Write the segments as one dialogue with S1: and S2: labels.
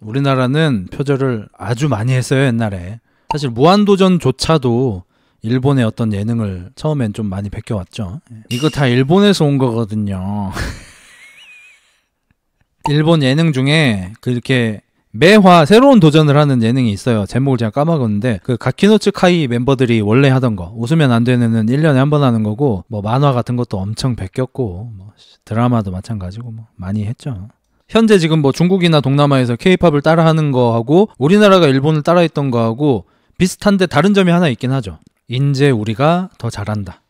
S1: 우리나라는 표절을 아주 많이 했어요, 옛날에. 사실 무한도전조차도 일본의 어떤 예능을 처음엔 좀 많이 베껴왔죠. 이거 다 일본에서 온 거거든요. 일본 예능 중에 그렇게 매화 새로운 도전을 하는 예능이 있어요. 제목을 제가 까먹었는데 그 가키노츠 카이 멤버들이 원래 하던 거 웃으면 안 되는은 1년에 한 번 하는 거고 뭐 만화 같은 것도 엄청 베꼈고 뭐 드라마도 마찬가지고 뭐 많이 했죠. 현재 지금 뭐 중국이나 동남아에서 케이팝을 따라하는 거하고 우리나라가 일본을 따라했던 거하고 비슷한데 다른 점이 하나 있긴 하죠. 인제 우리가 더 잘한다.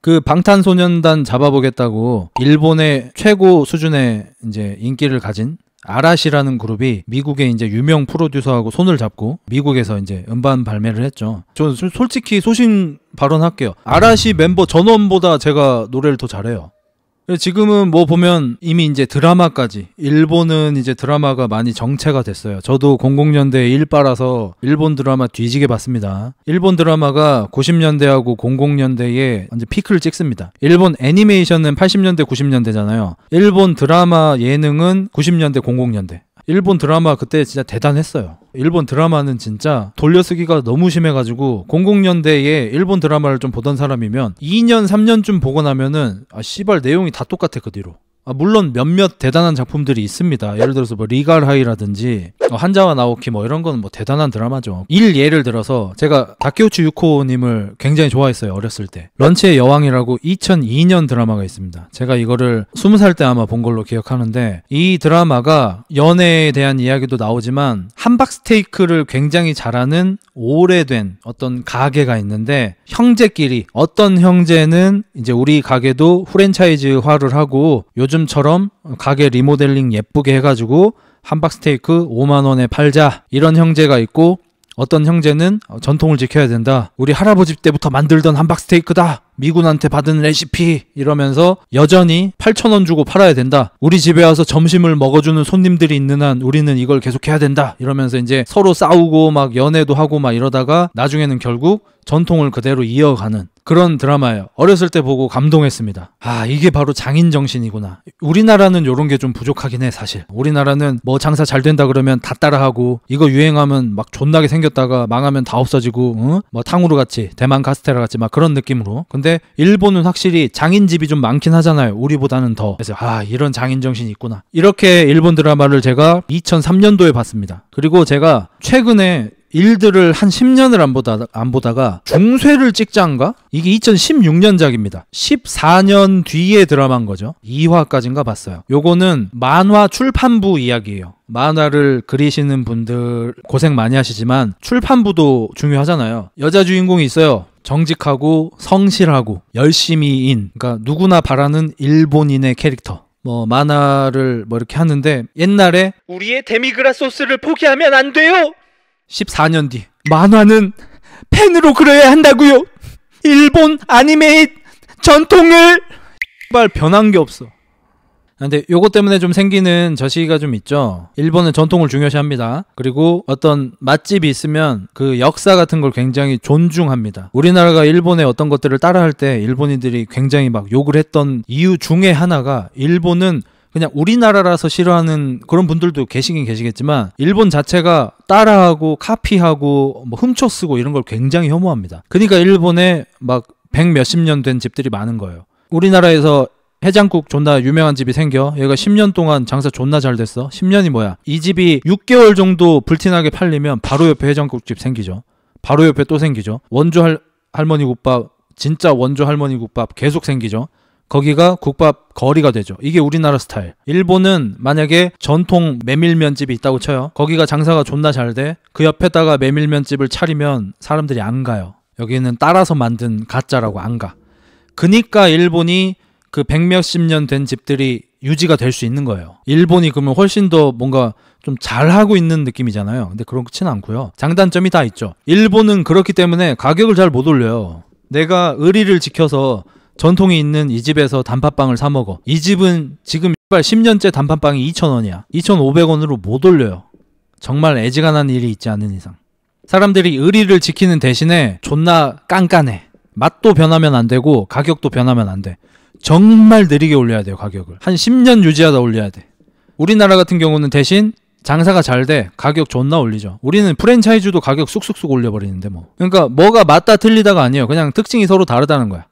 S1: 그 방탄소년단 잡아보겠다고 일본의 최고 수준의 이제 인기를 가진 아라시라는 그룹이 미국의 이제 유명 프로듀서하고 손을 잡고 미국에서 이제 음반 발매를 했죠. 저는 솔직히 소신 발언할게요. 아라시 멤버 전원보다 제가 노래를 더 잘해요. 지금은 뭐 보면 이미 이제 드라마까지 일본은 이제 드라마가 많이 정체가 됐어요. 저도 00년대 일바라서 일본 드라마 뒤지게 봤습니다. 일본 드라마가 90년대하고 00년대에 이제 피크를 찍습니다. 일본 애니메이션은 80년대 90년대잖아요. 일본 드라마 예능은 90년대 00년대 일본 드라마 그때 진짜 대단했어요. 일본 드라마는 진짜 돌려쓰기가 너무 심해가지고 00년대에 일본 드라마를 좀 보던 사람이면 2년 3년쯤 보고 나면은 아 씨발 내용이 다 똑같아 그뒤로 아, 물론 몇몇 대단한 작품들이 있습니다. 예를 들어서 뭐 리갈 하이라든지 어, 한자와 나오키 뭐 이런 건뭐 대단한 드라마죠. 일 예를 들어서 제가 다케우치 유코님을 굉장히 좋아했어요. 어렸을 때. 런치의 여왕이라고 2002년 드라마가 있습니다. 제가 이거를 20살 때 아마 본 걸로 기억하는데 이 드라마가 연애에 대한 이야기도 나오지만 함박스테이크를 굉장히 잘하는 오래된 어떤 가게가 있는데 형제끼리 어떤 형제는 이제 우리 가게도 프랜차이즈화를 하고 요 요즘처럼 가게 리모델링 예쁘게 해가지고 한박스테이크 5만원에 팔자 이런 형제가 있고 어떤 형제는 전통을 지켜야 된다. 우리 할아버지 때부터 만들던 함박스테이크다. 미군한테 받은 레시피 이러면서 여전히 8천원 주고 팔아야 된다. 우리 집에 와서 점심을 먹어주는 손님들이 있는 한 우리는 이걸 계속해야 된다. 이러면서 이제 서로 싸우고 막 연애도 하고 막 이러다가 나중에는 결국 전통을 그대로 이어가는 그런 드라마예요. 어렸을 때 보고 감동했습니다. 아, 이게 바로 장인 정신이구나. 우리나라는 요런게 좀 부족하긴 해, 사실. 우리나라는 뭐 장사 잘 된다 그러면 다 따라하고, 이거 유행하면 막 존나게 생겼다가 망하면 다 없어지고, 응? 뭐 탕후루 같이, 대만 카스테라 같이 막 그런 느낌으로. 근데 일본은 확실히 장인집이 좀 많긴 하잖아요. 우리보다는 더. 그래서, 아, 이런 장인 정신이 있구나. 이렇게 일본 드라마를 제가 2003년도에 봤습니다. 그리고 제가 최근에 일들을 한 10년을 안 보다 안 보다가 중쇠를 찍자인가? 이게 2016년작입니다. 14년 뒤에 드라마인 거죠. 2화까지인가 봤어요. 요거는 만화 출판부 이야기예요. 만화를 그리시는 분들 고생 많이 하시지만 출판부도 중요하잖아요. 여자 주인공이 있어요. 정직하고 성실하고 열심히인 그러니까 누구나 바라는 일본인의 캐릭터 뭐 만화를 뭐 이렇게 하는데 옛날에 우리의 데미그라 소스를 포기하면 안 돼요 14년 뒤 만화는 펜으로 그려야 한다고요. 일본 아니메이 전통을 발 변한 게 없어. 아, 근데 요것 때문에 좀 생기는 저시가 기좀 있죠. 일본은 전통을 중요시합니다. 그리고 어떤 맛집이 있으면 그 역사 같은 걸 굉장히 존중합니다. 우리나라가 일본의 어떤 것들을 따라할 때 일본인들이 굉장히 막 욕을 했던 이유 중에 하나가 일본은 그냥 우리나라라서 싫어하는 그런 분들도 계시긴 계시겠지만 일본 자체가 따라하고 카피하고 뭐 훔쳐 쓰고 이런 걸 굉장히 혐오합니다. 그러니까 일본에 막 백 몇십 년 된 집들이 많은 거예요. 우리나라에서 해장국 존나 유명한 집이 생겨 얘가 10년 동안 장사 존나 잘 됐어 10년이 뭐야 이 집이 6개월 정도 불티나게 팔리면 바로 옆에 해장국집 생기죠 바로 옆에 또 생기죠 원조 할, 할머니 국밥 진짜 원조 할머니 국밥 계속 생기죠 거기가 국밥 거리가 되죠. 이게 우리나라 스타일. 일본은 만약에 전통 메밀면집이 있다고 쳐요. 거기가 장사가 존나 잘 돼. 그 옆에다가 메밀면집을 차리면 사람들이 안 가요. 여기는 따라서 만든 가짜라고 안 가. 그니까 일본이 그 백몇십 년 된 집들이 유지가 될 수 있는 거예요. 일본이 그러면 훨씬 더 뭔가 좀 잘하고 있는 느낌이잖아요. 근데 그렇진 않고요. 장단점이 다 있죠. 일본은 그렇기 때문에 가격을 잘 못 올려요. 내가 의리를 지켜서 전통이 있는 이 집에서 단팥빵을 사 먹어. 이 집은 지금 10년째 단팥빵이 2,000원이야. 2,500원으로 못 올려요. 정말 애지간한 일이 있지 않은 이상. 사람들이 의리를 지키는 대신에 존나 깐깐해. 맛도 변하면 안 되고 가격도 변하면 안 돼. 정말 느리게 올려야 돼요, 가격을. 한 10년 유지하다 올려야 돼. 우리나라 같은 경우는 대신 장사가 잘 돼. 가격 존나 올리죠. 우리는 프랜차이즈도 가격 쑥쑥쑥 올려버리는데 뭐. 그러니까 뭐가 맞다 틀리다가 아니에요. 그냥 특징이 서로 다르다는 거야.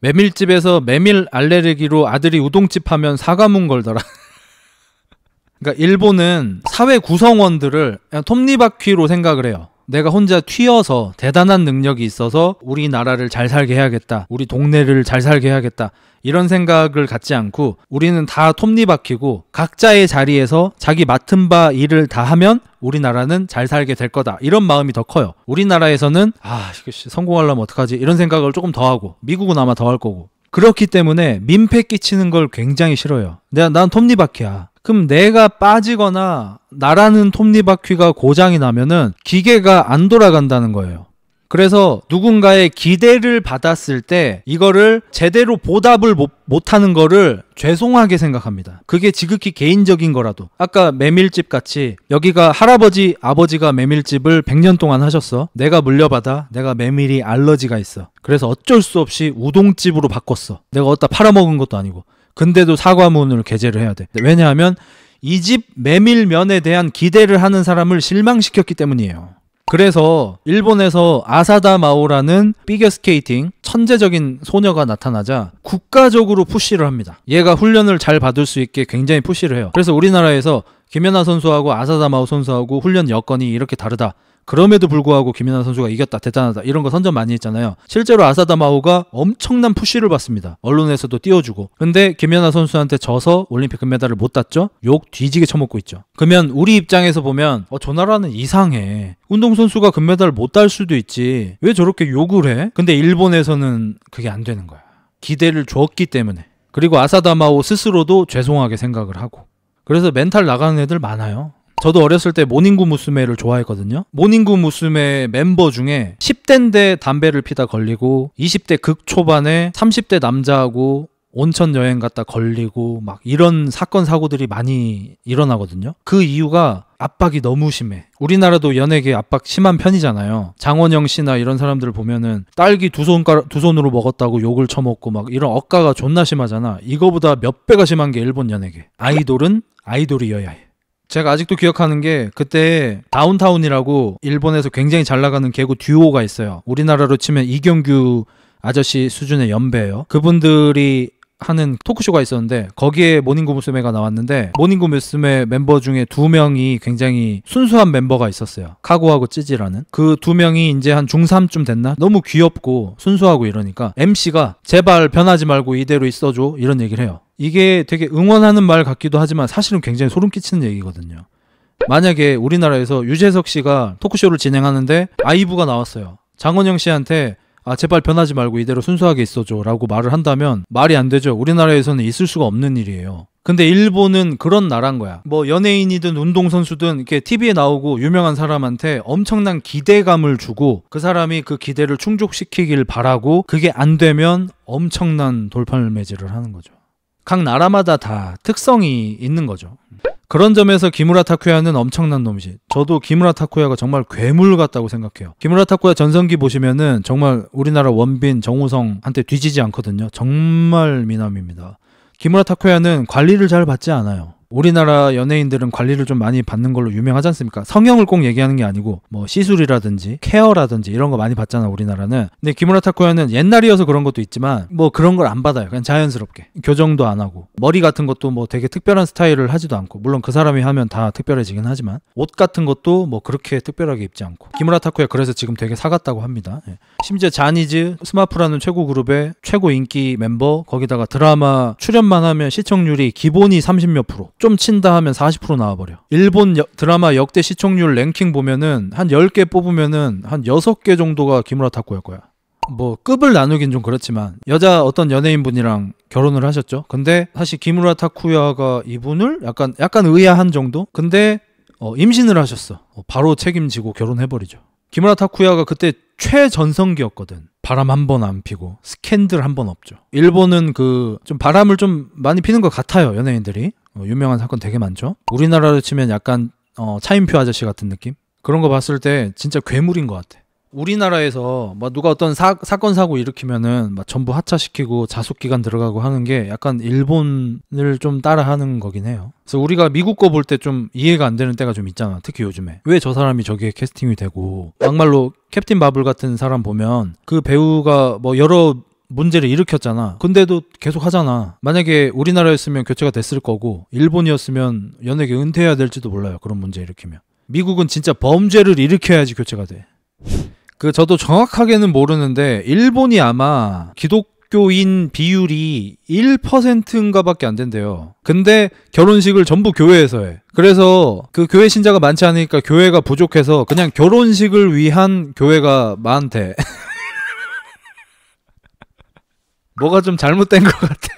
S1: 메밀집에서 메밀 알레르기로 아들이 우동집 하면 사과문 걸더라. 그러니까 일본은 사회 구성원들을 톱니바퀴로 생각을 해요. 내가 혼자 튀어서 대단한 능력이 있어서 우리나라를 잘 살게 해야겠다. 우리 동네를 잘 살게 해야겠다. 이런 생각을 갖지 않고 우리는 다 톱니바퀴고 각자의 자리에서 자기 맡은 바 일을 다 하면 우리나라는 잘 살게 될 거다. 이런 마음이 더 커요. 우리나라에서는 아, 성공하려면 어떡하지? 이런 생각을 조금 더 하고 미국은 아마 더 할 거고 그렇기 때문에 민폐 끼치는 걸 굉장히 싫어요. 내가 난 톱니바퀴야. 그럼 내가 빠지거나 나라는 톱니바퀴가 고장이 나면은 기계가 안 돌아간다는 거예요. 그래서 누군가의 기대를 받았을 때 이거를 제대로 보답을 못, 하는 거를 죄송하게 생각합니다. 그게 지극히 개인적인 거라도. 아까 메밀집 같이 여기가 할아버지, 아버지가 메밀집을 100년 동안 하셨어. 내가 물려받아. 내가 메밀이 알러지가 있어. 그래서 어쩔 수 없이 우동집으로 바꿨어. 내가 어디다 팔아먹은 것도 아니고. 근데도 사과문을 게재를 해야 돼. 왜냐하면 이 집 메밀면에 대한 기대를 하는 사람을 실망시켰기 때문이에요. 그래서 일본에서 아사다 마오라는 피겨스케이팅 천재적인 소녀가 나타나자 국가적으로 푸시를 합니다. 얘가 훈련을 잘 받을 수 있게 굉장히 푸시를 해요. 그래서 우리나라에서 김연아 선수하고 아사다 마오 선수하고 훈련 여건이 이렇게 다르다. 그럼에도 불구하고 김연아 선수가 이겼다 대단하다 이런 거 선전 많이 했잖아요. 실제로 아사다 마오가 엄청난 푸쉬를 받습니다. 언론에서도 띄워주고. 근데 김연아 선수한테 져서 올림픽 금메달을 못 땄죠. 욕 뒤지게 처먹고 있죠. 그러면 우리 입장에서 보면 어, 저 나라는 이상해. 운동선수가 금메달을 못 딸 수도 있지. 왜 저렇게 욕을 해? 근데 일본에서는 그게 안 되는 거야. 기대를 줬기 때문에. 그리고 아사다마오 스스로도 죄송하게 생각을 하고. 그래서 멘탈 나가는 애들 많아요. 저도 어렸을 때 모닝구 무스메를 좋아했거든요. 모닝구 무스메 멤버 중에 10대인데 담배를 피다 걸리고 20대 극초반에 30대 남자하고 온천 여행 갔다 걸리고 막 이런 사건 사고들이 많이 일어나거든요. 그 이유가 압박이 너무 심해. 우리나라도 연예계 압박 심한 편이잖아요. 장원영 씨나 이런 사람들을 보면은 딸기 두 손가락 두 손으로 먹었다고 욕을 쳐먹고 막 이런 억가가 존나 심하잖아. 이거보다 몇 배가 심한 게 일본 연예계. 아이돌은 아이돌이어야 해. 제가 아직도 기억하는 게 그때 다운타운이라고 일본에서 굉장히 잘 나가는 개그 듀오가 있어요. 우리나라로 치면 이경규 아저씨 수준의 연배예요. 그분들이 하는 토크쇼가 있었는데 거기에 모닝구 무스매가 나왔는데 모닝구 무스매 멤버 중에 두 명이 굉장히 순수한 멤버가 있었어요. 카고하고 찌질하는 그 두 명이 이제 한 중3쯤 됐나? 너무 귀엽고 순수하고 이러니까 MC가 제발 변하지 말고 이대로 있어줘 이런 얘기를 해요. 이게 되게 응원하는 말 같기도 하지만 사실은 굉장히 소름 끼치는 얘기거든요. 만약에 우리나라에서 유재석 씨가 토크쇼를 진행하는데 아이브가 나왔어요. 장원영 씨한테 아 제발 변하지 말고 이대로 순수하게 있어줘라고 말을 한다면 말이 안 되죠. 우리나라에서는 있을 수가 없는 일이에요. 근데 일본은 그런 나란 거야. 뭐 연예인이든 운동선수든 이렇게 TV에 나오고 유명한 사람한테 엄청난 기대감을 주고 그 사람이 그 기대를 충족시키길 바라고 그게 안 되면 엄청난 돌팔매질을 하는 거죠. 각 나라마다 다 특성이 있는 거죠. 그런 점에서 기무라 타쿠야는 엄청난 놈이지. 저도 기무라 타쿠야가 정말 괴물 같다고 생각해요. 기무라 타쿠야 전성기 보시면은 정말 우리나라 원빈 정우성한테 뒤지지 않거든요. 정말 미남입니다. 기무라 타쿠야는 관리를 잘 받지 않아요. 우리나라 연예인들은 관리를 좀 많이 받는 걸로 유명하지 않습니까? 성형을 꼭 얘기하는 게 아니고 뭐 시술이라든지 케어라든지 이런 거 많이 받잖아 우리나라는. 근데 기무라 타코야는 옛날이어서 그런 것도 있지만 뭐 그런 걸 안 받아요. 그냥 자연스럽게 교정도 안 하고 머리 같은 것도 뭐 되게 특별한 스타일을 하지도 않고 물론 그 사람이 하면 다 특별해지긴 하지만 옷 같은 것도 뭐 그렇게 특별하게 입지 않고 기무라 타코야 그래서 지금 되게 사갔다고 합니다. 예. 심지어 자니즈 스마프라는 최고 그룹의 최고 인기 멤버 거기다가 드라마 출연만 하면 시청률이 기본이 30몇 프로 좀 친다 하면 40% 나와버려. 일본 여, 드라마 역대 시청률 랭킹 보면은 한 10개 뽑으면은 한 6개 정도가 기무라 타코일 거야. 뭐 급을 나누긴 좀 그렇지만 여자 어떤 연예인분이랑 결혼을 하셨죠. 근데 사실 기무라 타쿠야가 이분을 약간 약간 의아한 정도. 근데 어, 임신을 하셨어. 어, 바로 책임지고 결혼해버리죠. 기무라 타쿠야가 그때 최전성기였거든. 바람 한 번 안 피고 스캔들 한 번 없죠. 일본은 그 좀 바람을 좀 많이 피는 것 같아요 연예인들이. 뭐 유명한 사건 되게 많죠. 우리나라로 치면 약간 어, 차인표 아저씨 같은 느낌? 그런 거 봤을 때 진짜 괴물인 것 같아. 우리나라에서 막 뭐 누가 어떤 사, 건 사고 일으키면은 막 전부 하차시키고 자숙기간 들어가고 하는 게 약간 일본을 좀 따라하는 거긴 해요. 그래서 우리가 미국 거 볼 때 좀 이해가 안 되는 때가 좀 있잖아. 특히 요즘에 왜 저 사람이 저기에 캐스팅이 되고 막말로 캡틴 바블 같은 사람 보면 그 배우가 뭐 여러 문제를 일으켰잖아. 근데도 계속 하잖아. 만약에 우리나라였으면 교체가 됐을 거고 일본이었으면 연예계 은퇴해야 될지도 몰라요. 그런 문제 일으키면. 미국은 진짜 범죄를 일으켜야지 교체가 돼. 그 저도 정확하게는 모르는데 일본이 아마 기독교인 비율이 1%인가밖에 안 된대요. 근데 결혼식을 전부 교회에서 해. 그래서 그 교회 신자가 많지 않으니까 교회가 부족해서 그냥 결혼식을 위한 교회가 많대. 뭐가 좀 잘못된 것 같아.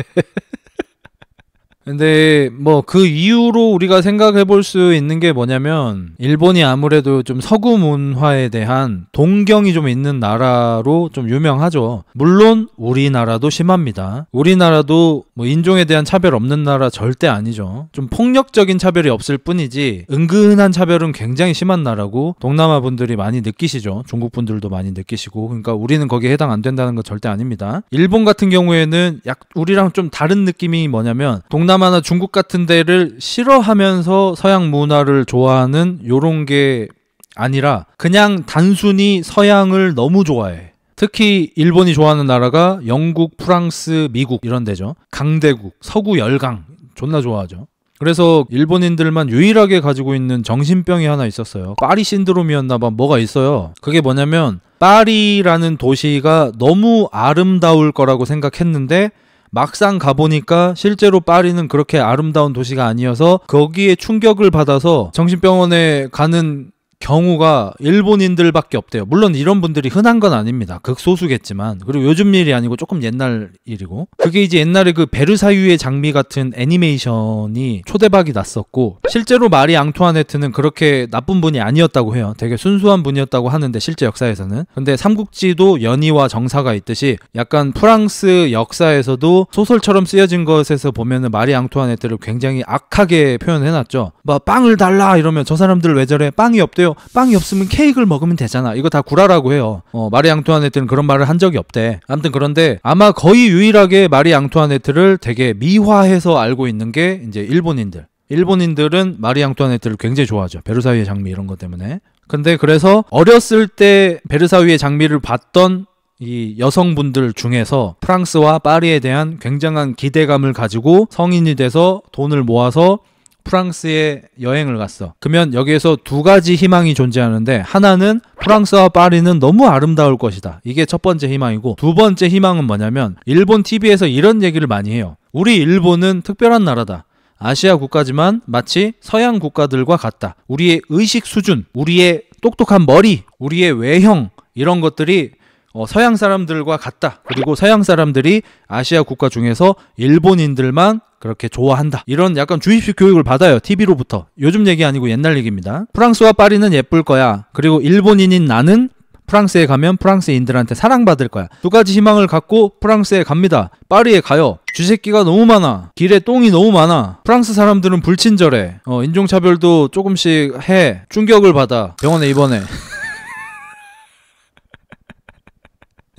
S1: 근데 뭐 그 이후로 우리가 생각해 볼 수 있는 게 뭐냐면 일본이 아무래도 좀 서구 문화에 대한 동경이 좀 있는 나라로 좀 유명하죠. 물론 우리나라도 심합니다. 우리나라도 뭐 인종에 대한 차별 없는 나라 절대 아니죠. 좀 폭력적인 차별이 없을 뿐이지 은근한 차별은 굉장히 심한 나라고 동남아 분들이 많이 느끼시죠. 중국 분들도 많이 느끼시고 그러니까 우리는 거기에 해당 안 된다는 거 절대 아닙니다. 일본 같은 경우에는 약 우리랑 좀 다른 느낌이 뭐냐면 동남 동남아나 중국 같은 데를 싫어하면서 서양 문화를 좋아하는 요런 게 아니라 그냥 단순히 서양을 너무 좋아해. 특히 일본이 좋아하는 나라가 영국, 프랑스, 미국 이런 데죠. 강대국, 서구 열강 존나 좋아하죠. 그래서 일본인들만 유일하게 가지고 있는 정신병이 하나 있었어요. 파리 신드롬이었나 봐. 뭐가 있어요. 그게 뭐냐면 파리라는 도시가 너무 아름다울 거라고 생각했는데 막상 가보니까 실제로 파리는 그렇게 아름다운 도시가 아니어서 거기에 충격을 받아서 정신병원에 가는 경우가 일본인들밖에 없대요. 물론 이런 분들이 흔한 건 아닙니다. 극소수겠지만 그리고 요즘 일이 아니고 조금 옛날 일이고 그게 이제 옛날에 그 베르사유의 장미 같은 애니메이션이 초대박이 났었고 실제로 마리 앙투아네트는 그렇게 나쁜 분이 아니었다고 해요. 되게 순수한 분이었다고 하는데 실제 역사에서는 근데 삼국지도 연희와 정사가 있듯이 약간 프랑스 역사에서도 소설처럼 쓰여진 것에서 보면은 마리 앙투아네트를 굉장히 악하게 표현해놨죠. 막 뭐, 빵을 달라 이러면 저 사람들 왜 저래 빵이 없대요. 왜요? 빵이 없으면 케이크를 먹으면 되잖아. 이거 다 구라라고 해요. 어, 마리 앙투아네트는 그런 말을 한 적이 없대. 아무튼 그런데 아마 거의 유일하게 마리 앙투아네트를 되게 미화해서 알고 있는 게 이제 일본인들. 일본인들은 마리 앙투아네트를 굉장히 좋아하죠. 베르사유의 장미 이런 것 때문에. 근데 그래서 어렸을 때 베르사유의 장미를 봤던 이 여성분들 중에서 프랑스와 파리에 대한 굉장한 기대감을 가지고 성인이 돼서 돈을 모아서 프랑스에 여행을 갔어. 그러면 여기에서 두 가지 희망이 존재하는데 하나는 프랑스와 파리는 너무 아름다울 것이다. 이게 첫 번째 희망이고 두 번째 희망은 뭐냐면 일본 TV에서 이런 얘기를 많이 해요. 우리 일본은 특별한 나라다. 아시아 국가지만 마치 서양 국가들과 같다. 우리의 의식 수준, 우리의 똑똑한 머리, 우리의 외형 이런 것들이 어, 서양 사람들과 같다. 그리고 서양 사람들이 아시아 국가 중에서 일본인들만 그렇게 좋아한다. 이런 약간 주입식 교육을 받아요. TV로부터. 요즘 얘기 아니고 옛날 얘기입니다. 프랑스와 파리는 예쁠 거야. 그리고 일본인인 나는 프랑스에 가면 프랑스인들한테 사랑받을 거야. 두 가지 희망을 갖고 프랑스에 갑니다. 파리에 가요. 쥐새끼가 너무 많아. 길에 똥이 너무 많아. 프랑스 사람들은 불친절해. 어, 인종차별도 조금씩 해. 충격을 받아. 병원에 입원해.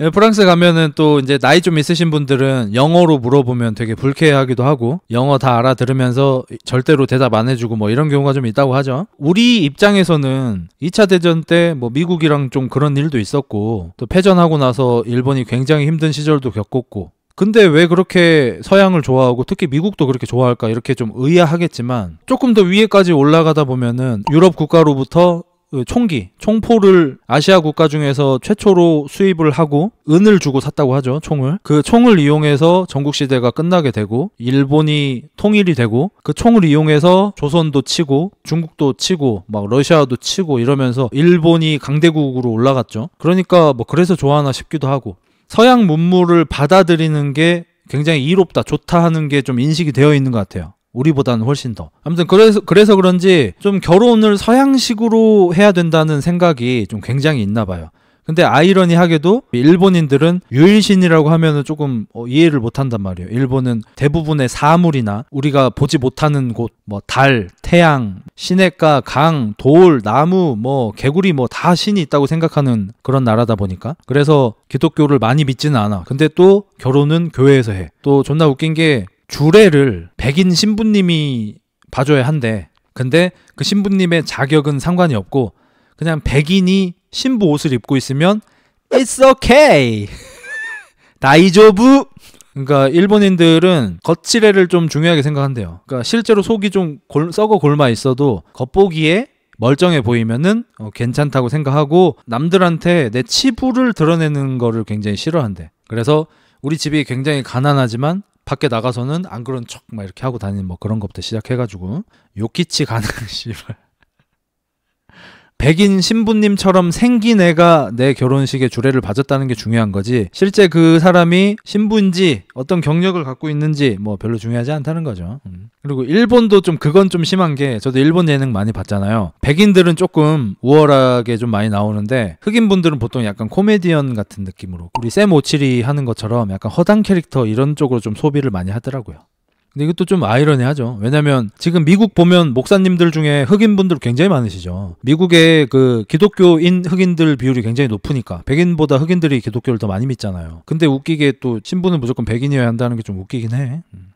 S1: 예, 프랑스 가면은 또 이제 나이 좀 있으신 분들은 영어로 물어보면 되게 불쾌해하기도 하고 영어 다 알아들으면서 절대로 대답 안 해주고 뭐 이런 경우가 좀 있다고 하죠. 우리 입장에서는 2차 대전 때 뭐 미국이랑 좀 그런 일도 있었고 또 패전하고 나서 일본이 굉장히 힘든 시절도 겪었고 근데 왜 그렇게 서양을 좋아하고 특히 미국도 그렇게 좋아할까 이렇게 좀 의아하겠지만 조금 더 위에까지 올라가다 보면은 유럽 국가로부터 어, 총기, 총포를 아시아 국가 중에서 최초로 수입을 하고 은을 주고 샀다고 하죠. 총을. 그 총을 이용해서 전국 시대가 끝나게 되고 일본이 통일이 되고 그 총을 이용해서 조선도 치고 중국도 치고 막 러시아도 치고 이러면서 일본이 강대국으로 올라갔죠. 그러니까 뭐 그래서 좋아하나 싶기도 하고 서양 문물을 받아들이는 게 굉장히 이롭다, 좋다 하는 게 좀 인식이 되어 있는 것 같아요. 우리보다는 훨씬 더. 아무튼 그래서 그래서 그런지 좀 결혼을 서양식으로 해야 된다는 생각이 좀 굉장히 있나 봐요. 근데 아이러니하게도 일본인들은 유일신이라고 하면은 조금 어, 이해를 못 한단 말이에요. 일본은 대부분의 사물이나 우리가 보지 못하는 곳, 뭐 달, 태양, 시냇가, 강, 돌, 나무, 뭐 개구리 뭐 다 신이 있다고 생각하는 그런 나라다 보니까 그래서 기독교를 많이 믿지는 않아. 근데 또 결혼은 교회에서 해. 또 존나 웃긴 게 주례를 백인 신부님이 봐줘야 한대. 근데 그 신부님의 자격은 상관이 없고 그냥 백인이 신부 옷을 입고 있으면 it's okay. 다이조부. 그러니까 일본인들은 겉치레를 좀 중요하게 생각한대요. 그러니까 실제로 속이 좀 골, 썩어 골마 있어도 겉보기에 멀쩡해 보이면은 어, 괜찮다고 생각하고 남들한테 내 치부를 드러내는 거를 굉장히 싫어한대. 그래서 우리 집이 굉장히 가난하지만 밖에 나가서는 안 그런 척 막 이렇게 하고 다니는 뭐 그런 것부터 시작해가지고 요키치 가능 씨발 백인 신부님처럼 생긴 애가 내 결혼식에 주례를 받았다는 게 중요한 거지 실제 그 사람이 신부인지 어떤 경력을 갖고 있는지 뭐 별로 중요하지 않다는 거죠 음. 그리고 일본도 좀 그건 좀 심한 게 저도 일본 예능 많이 봤잖아요 백인들은 조금 우월하게 좀 많이 나오는데 흑인분들은 보통 약간 코미디언 같은 느낌으로 우리 샘 오칠이 하는 것처럼 약간 허당 캐릭터 이런 쪽으로 좀 소비를 많이 하더라고요 근데 이것도 좀 아이러니하죠. 왜냐면 지금 미국 보면 목사님들 중에 흑인분들 굉장히 많으시죠. 미국의 그 기독교인 흑인들 비율이 굉장히 높으니까 백인보다 흑인들이 기독교를 더 많이 믿잖아요. 근데 웃기게 또 신부는 무조건 백인이어야 한다는 게 좀 웃기긴 해. 음.